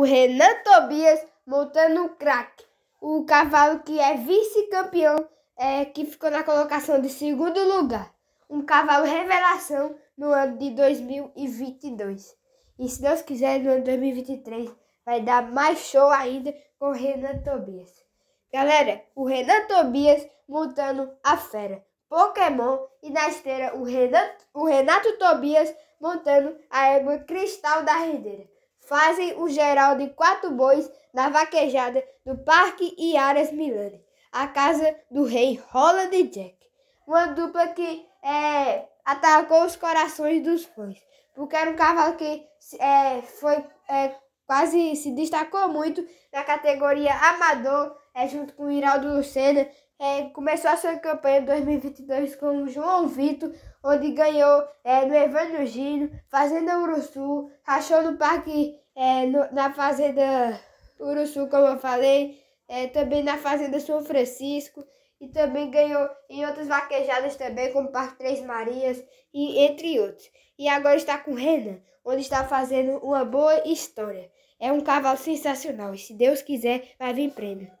o Renan Tobias montando o craque. O cavalo que é vice-campeão, é, que ficou na colocação de segundo lugar. Um cavalo revelação no ano de 2022. E se Deus quiser, no ano de 2023 vai dar mais show ainda com o Renan Tobias. Galera, o Renan Tobias montando a fera. Pokémon e na esteira o, Renan, o Renato Tobias montando a égua Cristal da Rendeira fazem o geral de quatro bois na vaquejada do Parque Iaras Milani, a casa do rei Roland Jack. Uma dupla que é, atacou os corações dos fãs, porque era um cavalo que é, foi é, quase se destacou muito na categoria amador, é, junto com o Iraldo Lucena. É, começou a sua campanha em 2022 com o João Vitor, onde ganhou é, no Evandro Gino, Fazenda Uruçu, rachou no Parque, é, no, na Fazenda Uruçu, como eu falei, é, também na Fazenda São Francisco e também ganhou em outras vaquejadas também, como Parque Três Marias e entre outros. E agora está com Renan, onde está fazendo uma boa história. É um cavalo sensacional e se Deus quiser vai vir prêmio.